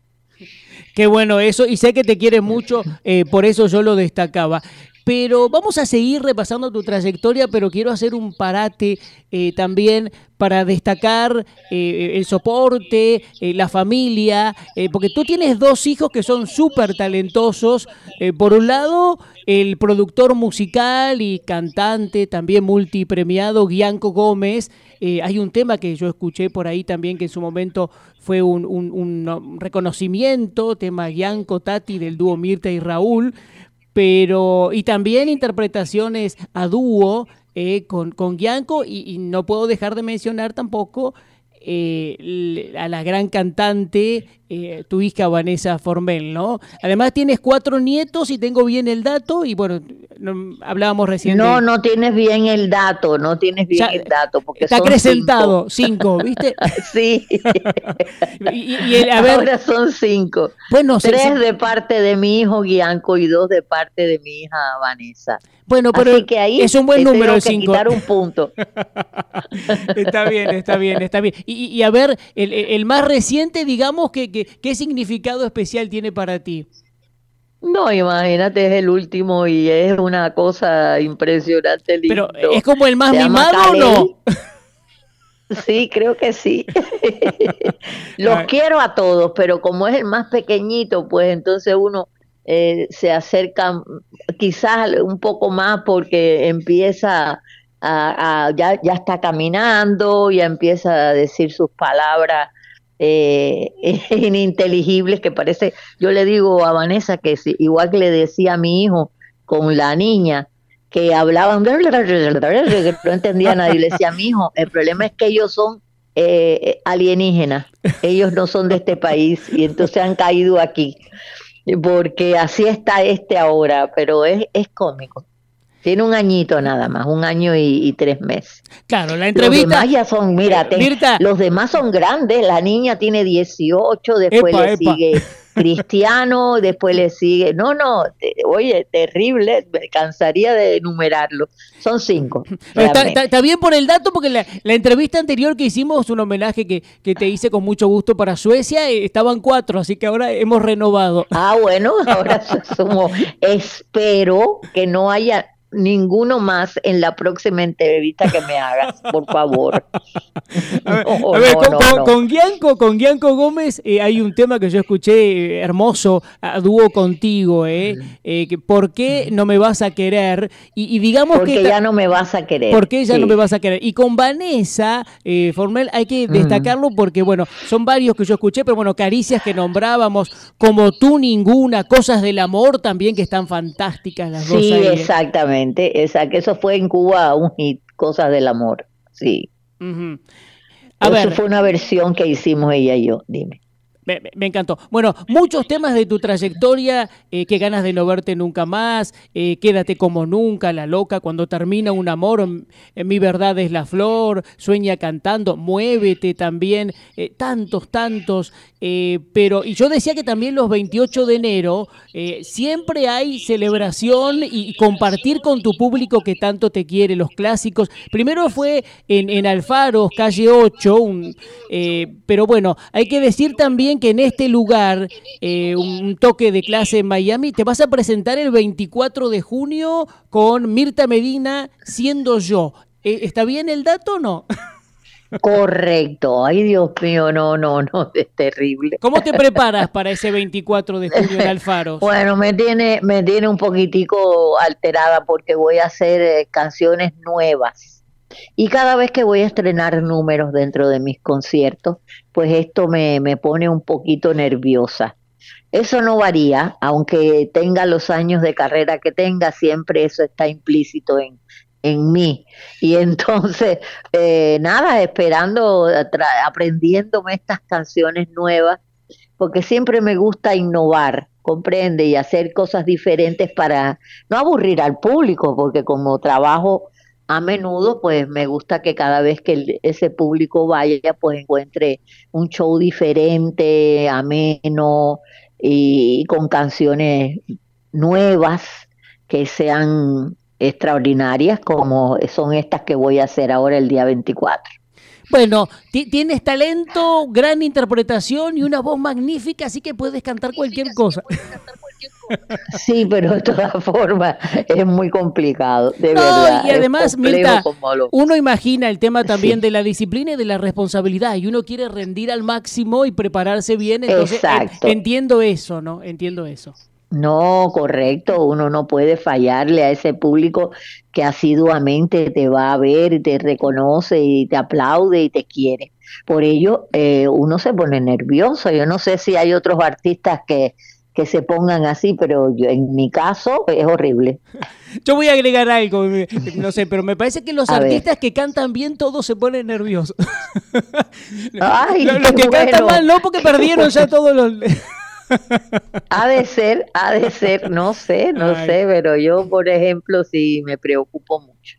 Qué bueno eso, y sé que te quiere mucho, eh, por eso yo lo destacaba. Pero vamos a seguir repasando tu trayectoria, pero quiero hacer un parate eh, también para destacar eh, el soporte, eh, la familia, porque tú tienes dos hijos que son súper talentosos. por un lado, el productor musical y cantante, también multipremiado, Gianco Gómez. hay un tema que yo escuché por ahí también que en su momento fue un, un reconocimiento, tema Gianco Tati del dúo Mirta y Raúl pero y también interpretaciones a dúo eh, con, Gianco y, no puedo dejar de mencionar tampoco eh, a la gran cantante eh, tu hija Vanessa Formel, ¿no? Además tienes cuatro nietos y tengo bien el dato y bueno, hablábamos recién. No, no tienes bien el dato, no tienes bien el dato. Porque está acrecentado, cinco. ¿viste? sí. y, a ver, Ahora son cinco. Bueno, Tres de parte de mi hijo Guianco y dos de parte de mi hija Vanessa. Bueno, pero es un buen número el cinco. quitar un punto. está bien, está bien, está bien. Y, a ver, el, más reciente, digamos que ¿Qué, significado especial tiene para ti? No, imagínate, es el último y es una cosa impresionante. Lindo. Pero es como el más mimado o no? Sí, creo que sí. Los ah. quiero a todos, pero como es el más pequeñito, pues entonces uno eh, se acerca quizás un poco más porque empieza a, ya, ya, está caminando, ya empieza a decir sus palabras eh, ininteligibles que parece, yo le digo a Vanessa que si, igual que le decía a mi hijo con la niña, que hablaban, no entendía nadie, le decía a mi hijo, el problema es que ellos son eh, eh, alienígenas, ellos no son de este país y entonces han caído aquí, porque así está este ahora, pero es, es cómico. Tiene un añito nada más, un año y, tres meses. Claro, la entrevista. Los demás ya son, mira, eh, los demás son grandes. La niña tiene 18, después le sigue Cristiano, después le sigue. No, no, oye, terrible, me cansaría de enumerarlo. Son cinco. Está, bien por el dato, porque la, entrevista anterior que hicimos, un homenaje que, que te hice con mucho gusto para Suecia, eh, estaban cuatro, así que ahora hemos renovado. Ah, bueno, ahora somos. Espero que no haya ninguno más en la próxima entrevista que me hagas, por favor. a con, Gianco, Gómez eh, hay un tema que yo escuché eh, hermoso dúo contigo, eh, eh, que ¿por qué no me vas a querer? Y, digamos que... ya no me vas a querer. Porque ya no me vas a querer. Y con Vanessa Formel hay que destacarlo porque, bueno, son varios que yo escuché, pero bueno, caricias que nombrábamos, como tú ninguna, cosas del amor también que están fantásticas las Sí, exactamente esa, que eso fue en Cuba un hit, Cosas del Amor, sí. eso fue una versión que hicimos ella y yo, dime. Me, encantó. Bueno, muchos temas de tu trayectoria, eh, qué ganas de no verte nunca más, eh, quédate como nunca, la loca, cuando termina un amor, mm, eh, mi verdad es la flor, sueña cantando, muévete también, eh, tantos, tantos, pero, y yo decía que también los 28 de enero siempre hay celebración y, compartir con tu público que tanto te quiere, los clásicos. Primero fue en, Alfaros, calle 8, un, pero bueno, hay que decir también que en este lugar, eh, un toque de clase en Miami, te vas a presentar el 24 de junio con Mirta Medina siendo yo. Eh, ¿Está bien el dato o no? Correcto. Ay, Dios mío, no, no, no, es terrible. ¿Cómo te preparas para ese 24 de junio en Alfaro? Bueno, me tiene, me tiene un poquitico alterada porque voy a hacer eh, canciones nuevas y cada vez que voy a estrenar números dentro de mis conciertos, pues esto me, me pone un poquito nerviosa. Eso no varía, aunque tenga los años de carrera que tenga, siempre eso está implícito en, en mí. Y entonces, eh, nada, esperando, aprendiéndome estas canciones nuevas, porque siempre me gusta innovar, comprende, y hacer cosas diferentes para no aburrir al público, porque como trabajo a menudo, pues me gusta que cada vez que ese público vaya, pues encuentre un show diferente, ameno y, y con canciones nuevas que sean extraordinarias como son estas que voy a hacer ahora el día 24. Bueno, tienes talento, gran interpretación y una voz magnífica, así que puedes cantar cualquier cosa. Sí, pero de todas formas es muy complicado, de verdad. Y además, Mirta, uno imagina el tema también de la disciplina y de la responsabilidad, y uno quiere rendir al máximo y prepararse bien, entonces Exacto. entiendo eso, ¿no? Entiendo eso. No, correcto, uno no puede fallarle a ese público que asiduamente te va a ver te reconoce y te aplaude y te quiere. Por ello, eh, uno se pone nervioso. Yo no sé si hay otros artistas que, que se pongan así, pero yo, en mi caso es horrible. Yo voy a agregar algo, eh, no sé, pero me parece que los artistas que cantan bien todos se ponen nerviosos. Ay, los, que cantan mal no, porque perdieron ya todos los... ha de ser, ha de ser, no sé, no sé, pero yo, por ejemplo, sí me preocupo mucho.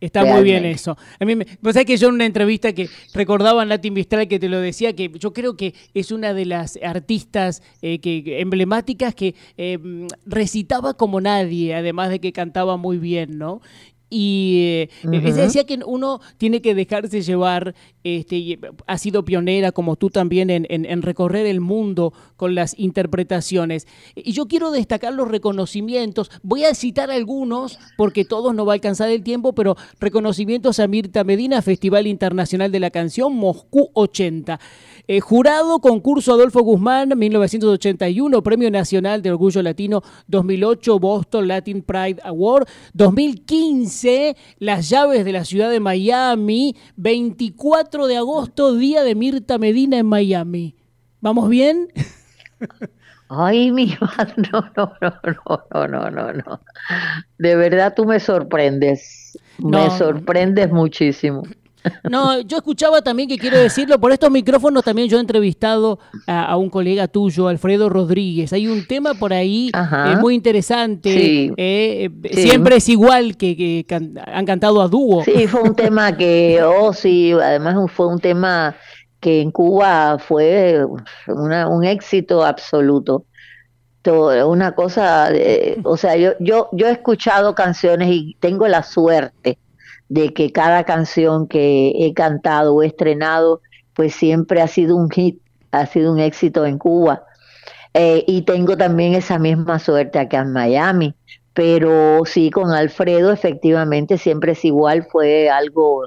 Está muy bien eso. A mí me, vos que yo en una entrevista que recordaba Latin Vistral que te lo decía, que yo creo que es una de las artistas eh, que, emblemáticas que eh, recitaba como nadie, además de que cantaba muy bien, ¿no? Y eh, decía que uno tiene que dejarse llevar, este, ha sido pionera como tú también en, en, recorrer el mundo con las interpretaciones. Y yo quiero destacar los reconocimientos. Voy a citar algunos porque todos no va a alcanzar el tiempo, pero reconocimientos a Mirta Medina, Festival Internacional de la Canción, Moscú 80. Eh, jurado concurso Adolfo Guzmán 1981, Premio Nacional de Orgullo Latino 2008, Boston Latin Pride Award 2015, Las llaves de la ciudad de Miami, 24 de agosto, día de Mirta Medina en Miami. ¿Vamos bien? Ay, mi no, no, no, no, no, no, no. De verdad tú me sorprendes. Me sorprendes muchísimo. No, yo escuchaba también que quiero decirlo, por estos micrófonos también yo he entrevistado a, un colega tuyo, Alfredo Rodríguez. Hay un tema por ahí eh, muy interesante. Eh, eh, siempre es igual que, han cantado a dúo. Sí, fue un tema que, oh sí, además fue un tema que en Cuba fue un éxito absoluto una cosa, o sea, yo, yo, yo he escuchado canciones y tengo la suerte de que cada canción que he cantado o estrenado, pues siempre ha sido un hit, ha sido un éxito en Cuba. Eh, y tengo también esa misma suerte acá en Miami. Pero sí, con Alfredo efectivamente siempre es igual, fue algo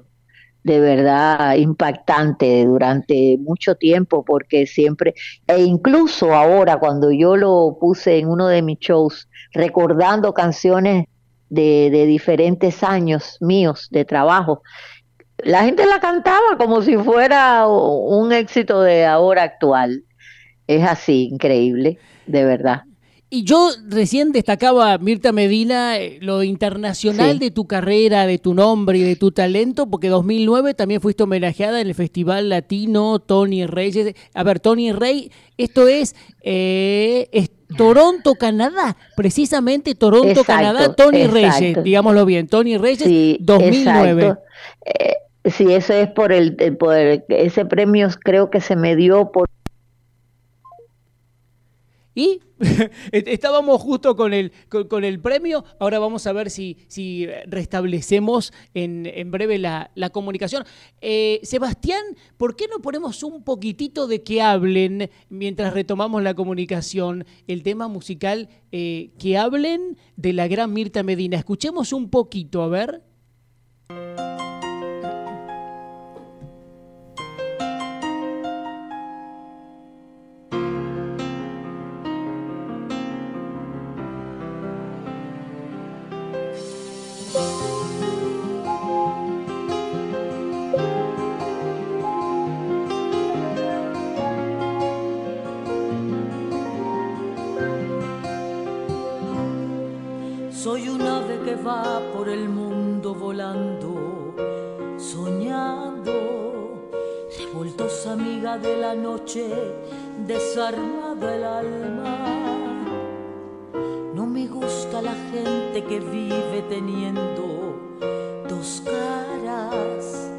de verdad impactante durante mucho tiempo, porque siempre, e incluso ahora cuando yo lo puse en uno de mis shows, recordando canciones de, de diferentes años míos de trabajo. La gente la cantaba como si fuera un éxito de ahora actual. Es así, increíble, de verdad. Y yo recién destacaba, Mirta Medina, eh, lo internacional de tu carrera, de tu nombre y de tu talento, porque 2009 también fuiste homenajeada en el Festival Latino Tony Reyes. A ver, Tony Rey, esto es, es eh, Toronto, Canadá, precisamente Toronto, Canadá, Tony Reyes, digámoslo bien, Tony Reyes, 2009. Eh, sí, eso es por el, eh, por ese premio creo que se me dio por y estábamos justo con el, con, el premio, ahora vamos a ver si, si restablecemos en, en breve la, comunicación. Eh, Sebastián, ¿por qué no ponemos un poquitito de que hablen mientras retomamos la comunicación, el tema musical, eh, que hablen de la gran Mirta Medina? Escuchemos un poquito, a ver. de la noche desarmado el alma. No me gusta la gente que vive teniendo dos caras,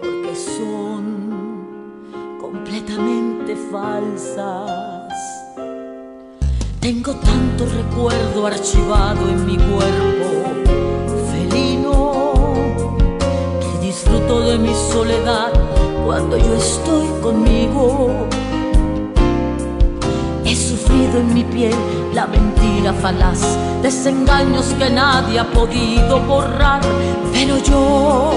porque son completamente falsas. Tengo tanto recuerdo archivado en mi cuerpo felino que disfruto de mi soledad cuando yo estoy conmigo. He sufrido en mi piel la mentira falaz, desengaños que nadie ha podido borrar, pero yo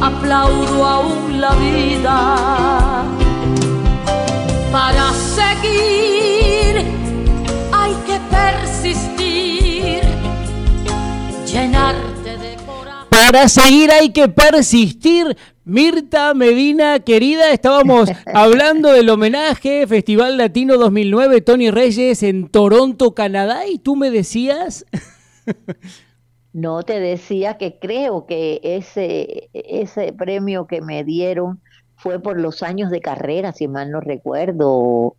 aplaudo aún la vida para seguir para seguir hay que persistir. Mirta Medina, querida, estábamos hablando del homenaje Festival Latino 2009, Tony Reyes en Toronto, Canadá, y tú me decías... No, te decía que creo que ese, ese premio que me dieron fue por los años de carrera, si mal no recuerdo.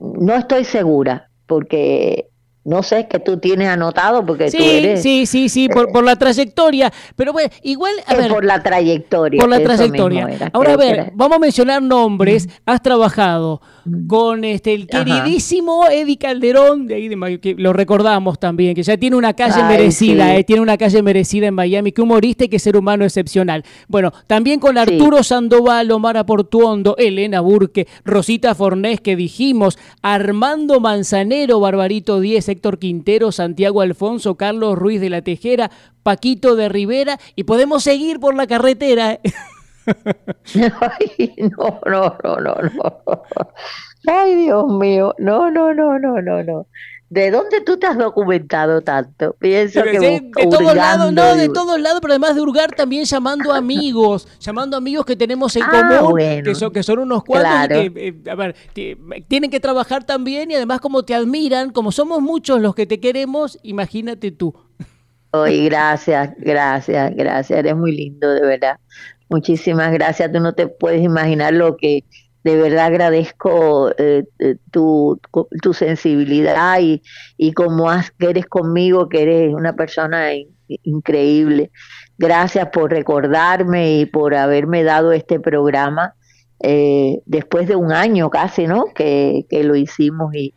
No estoy segura, porque no sé, que tú tienes anotado porque sí, tú eres... Sí, sí, sí, eh, por, la trayectoria. Pero bueno, igual... Eh, por la trayectoria. Por la trayectoria. Ahora, a ver, vamos a mencionar nombres. Has trabajado con este, el queridísimo Eddie Calderón, de ahí que lo recordamos también, que ya tiene una calle merecida, eh, tiene una calle merecida en Miami, que humorista y que ser humano excepcional. Bueno, también con Arturo Sandoval, Omar Portuondo, Elena Burke, Rosita Fornés, que dijimos, Armando Manzanero, Barbarito Díez, Héctor Quintero, Santiago Alfonso, Carlos Ruiz de la Tejera, Paquito de Rivera, y podemos seguir por la carretera. Eh. no, no, no, no, no. Ay, Dios mío. No, no, no, no, no, no. ¿De dónde tú te has documentado tanto? Pienso que de, todos lados, no, de todos lados, pero además de hurgar también llamando amigos, llamando amigos que tenemos en ah, común, que, son, unos cuantos, eh, a ver, eh, tienen que trabajar también y además como te admiran, como somos muchos los que te queremos, imagínate tú. Ay, gracias, gracias, gracias, eres muy lindo, de verdad. Muchísimas gracias. Tú no te puedes imaginar lo que de verdad agradezco eh, eh, tu, tu, sensibilidad y, y eres conmigo, que eres una persona increíble. Gracias por recordarme y por haberme dado este programa eh, después de un año casi, ¿no? Que, lo hicimos y,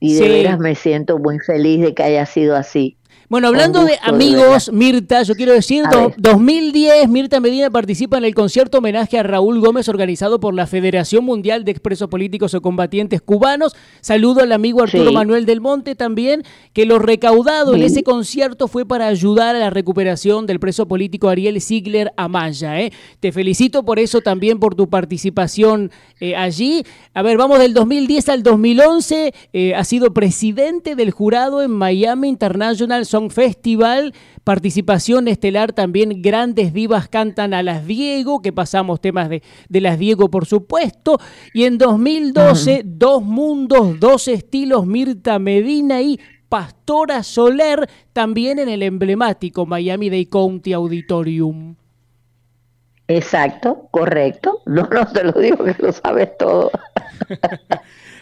de veras me siento muy feliz de que haya sido así. Bueno, hablando de amigos, Mirta, yo quiero decir, 2010, Mirta Medina participa en el concierto homenaje a Raúl Gómez organizado por la Federación Mundial de Expresos Políticos o Combatientes Cubanos. Saludo al amigo Arturo Manuel del Monte también, que lo recaudado en ese concierto fue para ayudar a la recuperación del preso político Ariel Ziegler Amaya. ¿eh? Te felicito por eso también, por tu participación eh, allí. A ver, vamos del 2010 al 2011. Eh, ha sido presidente del jurado en Miami International Festival. Participación estelar también, grandes divas cantan a las Diego, que pasamos temas de, las Diego por supuesto. Y en 2012, Dos Mundos, Dos Estilos, Mirta Medina y Pastora Soler, también en el emblemático Miami day County Auditorium. Exacto, correcto. No, no te lo digo que lo sabes todo.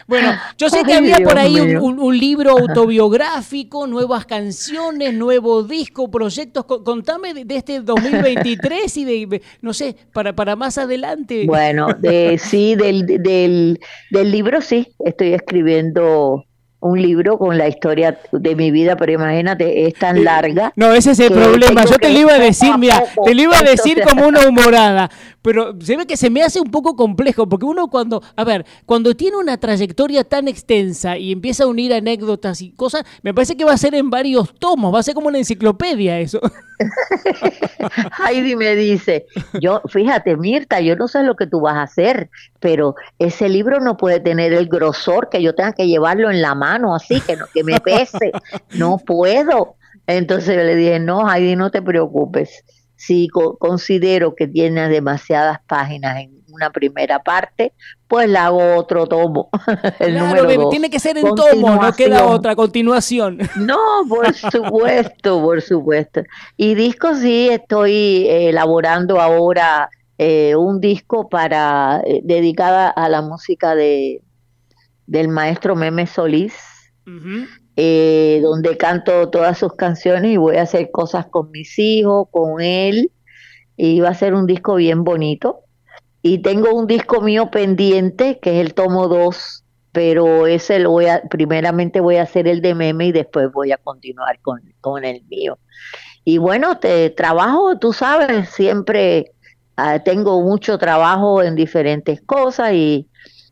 Bueno, yo sé que había por ahí un, libro autobiográfico, nuevas canciones, nuevo disco, proyectos. Contame de, este 2023 y de, no sé, para, para más adelante. Bueno, de, sí, del, del, del libro sí, estoy escribiendo un libro con la historia de mi vida, pero imagínate, es tan eh, larga. No, ese es el problema. Yo te lo iba a decir, mira, te lo iba a decir como una humorada, pero se ve que se me hace un poco complejo, porque uno cuando, a ver, cuando tiene una trayectoria tan extensa y empieza a unir anécdotas y cosas, me parece que va a ser en varios tomos, va a ser como una enciclopedia eso. Heidi me dice, yo, fíjate, Mirta, yo no sé lo que tú vas a hacer, pero ese libro no puede tener el grosor que yo tenga que llevarlo en la mano así, que, no, que me pese, no puedo. Entonces le dije, no, Heidi, no te preocupes. Si considero que tiene demasiadas páginas en una primera parte, pues la hago otro tomo. El tiene que ser en tomo, no queda otra continuación. No, por supuesto, por supuesto. Y discos sí, estoy eh, elaborando ahora eh, un disco para eh, dedicada a la música de, del maestro Meme Solís, eh, donde canto todas sus canciones y voy a hacer cosas con mis hijos, con él, y va a ser un disco bien bonito. Y tengo un disco mío pendiente, que es el tomo 2, pero ese lo voy a, primeramente voy a hacer el de meme y después voy a continuar con, el mío. Y bueno, te trabajo, tú sabes, siempre ah, tengo mucho trabajo en diferentes cosas y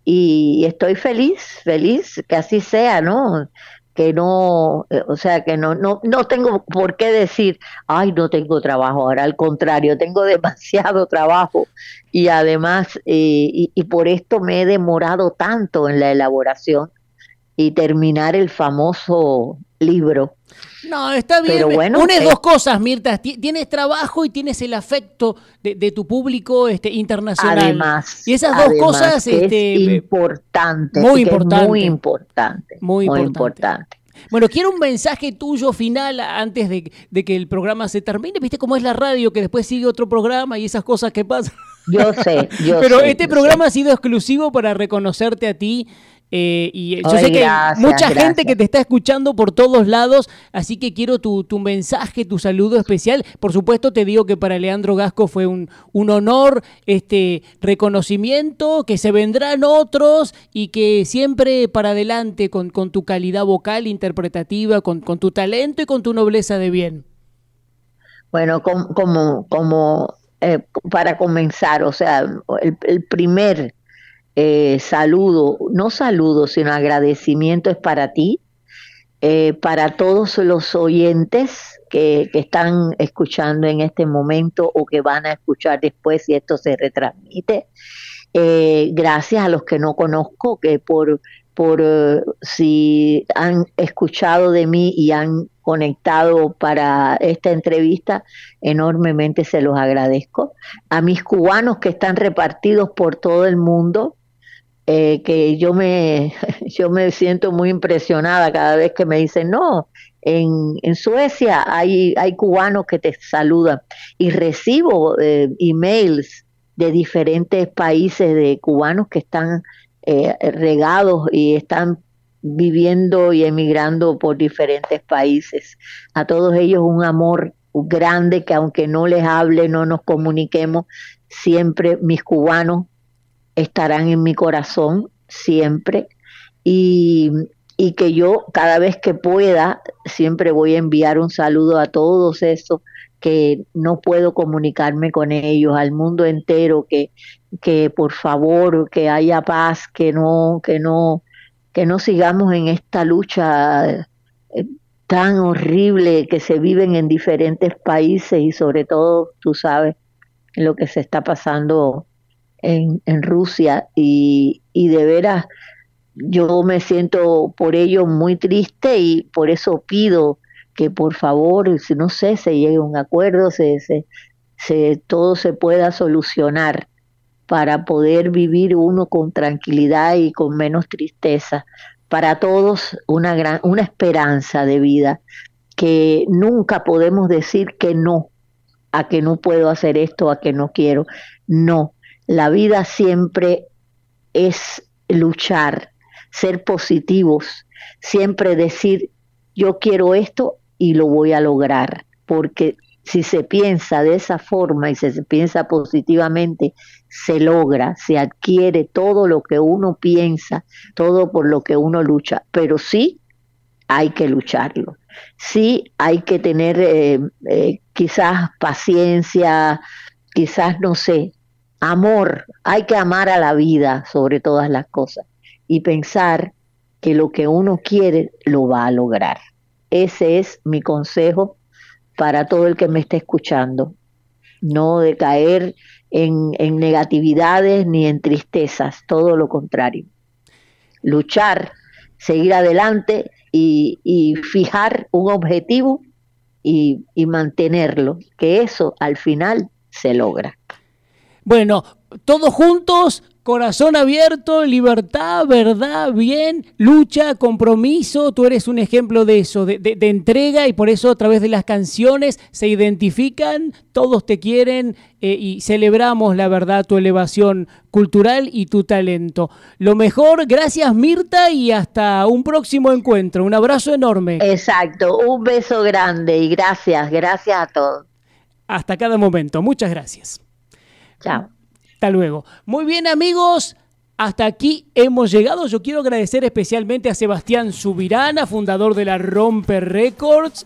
y estoy feliz, feliz que así sea, ¿no? Que no, eh, o sea, que no, no, no tengo por qué decir, ay, no tengo trabajo ahora, al contrario, tengo demasiado trabajo y además, eh, y por esto me he demorado tanto en la elaboración y terminar el famoso libro no, está bien. bueno, Unes dos cosas, Mirta. Tienes trabajo y tienes el afecto de, tu público este, internacional. Además. Y esas dos cosas. este, es importante. Muy importante. Muy importante. Muy importante. Bueno, quiero un mensaje tuyo final antes de, que el programa se termine. ¿Viste cómo es la radio que después sigue otro programa y esas cosas que pasan? Yo sé, Pero este programa ha sido exclusivo para reconocerte a ti eh, y yo sé que mucha gente que te está escuchando por todos lados, así que quiero tu, mensaje, tu saludo especial. Por supuesto, te digo que para Leandro Gasco fue un, honor, este reconocimiento, que se vendrán otros y que siempre para adelante con, tu calidad vocal, interpretativa, con, tu talento y con tu nobleza de bien. Bueno, como, como, eh, para comenzar, o sea, el primer eh, saludo, no saludo, sino agradecimiento es para ti, eh, para todos los oyentes que, están escuchando en este momento o que van a escuchar después si esto se retransmite. Eh, gracias a los que no conozco, que por, por si han escuchado de mí y han conectado para esta entrevista, enormemente se los agradezco. A mis cubanos que están repartidos por todo el mundo, eh, que yo me, yo me siento muy impresionada cada vez que me dicen, no, en, en Suecia hay, hay cubanos que te saludan y recibo eh, emails de diferentes países de cubanos que están eh, regados y están viviendo y emigrando por diferentes países. A todos ellos un amor grande que aunque no les hable, no nos comuniquemos, siempre mis cubanos estarán en mi corazón siempre y, y, que yo cada vez que pueda siempre voy a enviar un saludo a todos esos que no puedo comunicarme con ellos, al mundo entero, que, que por favor, que haya paz, que no, que no, que no sigamos en esta lucha eh, tan horrible que se viven en diferentes países y sobre todo, tú sabes, lo que se está pasando en, Rusia y, de veras yo me siento por ello muy triste y por eso pido que por favor, si no sé, se llegue a un acuerdo, se, se, se, todo se pueda solucionar para poder vivir uno con tranquilidad y con menos tristeza. Para todos una, gran, una esperanza de vida, que nunca podemos decir que no, a que no puedo hacer esto, a que no quiero. No, la vida siempre es luchar, ser positivos, siempre decir, yo quiero esto y lo voy a lograr, porque si se piensa de esa forma y se piensa positivamente, se logra, se adquiere todo lo que uno piensa, todo por lo que uno lucha, pero sí hay que lucharlo, sí hay que tener eh, eh, quizás paciencia, quizás no sé, amor, hay que amar a la vida sobre todas las cosas y pensar que lo que uno quiere lo va a lograr. Ese es mi consejo para todo el que me esté escuchando. No de caer en, negatividades ni en tristezas, todo lo contrario. Luchar, seguir adelante y, fijar un objetivo y mantenerlo, que eso al final se logra. Bueno, todos juntos, corazón abierto, libertad, verdad, bien, lucha, compromiso. Tú eres un ejemplo de eso, de, entrega y por eso a través de las canciones se identifican, todos te quieren eh, y celebramos la verdad, tu elevación cultural y tu talento. Lo mejor, gracias Mirta y hasta un próximo encuentro. Un abrazo enorme. Exacto, un beso grande y gracias, gracias a todos. Hasta cada momento, muchas gracias. Chao. Hasta luego. Muy bien, amigos. Hasta aquí hemos llegado. Yo quiero agradecer especialmente a Sebastián Subirana, fundador de la Romper Records.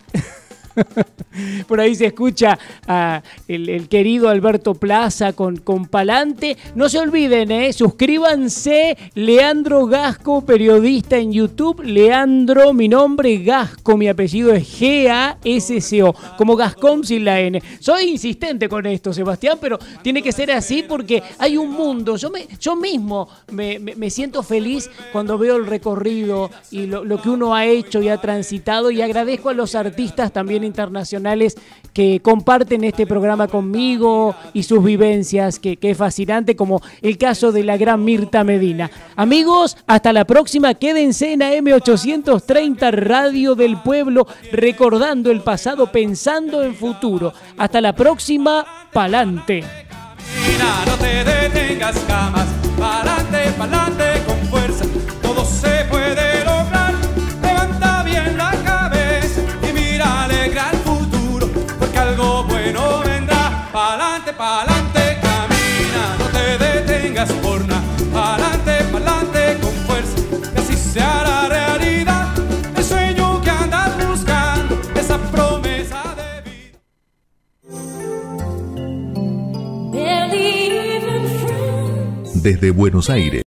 Por ahí se escucha a el, querido Alberto Plaza con, con Palante. No se olviden, ¿eh? suscríbanse. Leandro Gasco, periodista en YouTube. Leandro, mi nombre Gasco, mi apellido es G-A-S-C-O. Como Gascom sin la N. Soy insistente con esto, Sebastián, pero tiene que ser así porque hay un mundo. Yo, me, yo mismo me, siento feliz cuando veo el recorrido y lo, lo que uno ha hecho y ha transitado. Y agradezco a los artistas también internacionales que comparten este programa conmigo y sus vivencias, que, es fascinante, como el caso de la gran Mirta Medina. Amigos, hasta la próxima. Quédense en M 830 Radio del Pueblo, recordando el pasado, pensando en futuro. Hasta la próxima, pa'lante. No pa'lante con fuerza, todo se puede. desde Buenos Aires.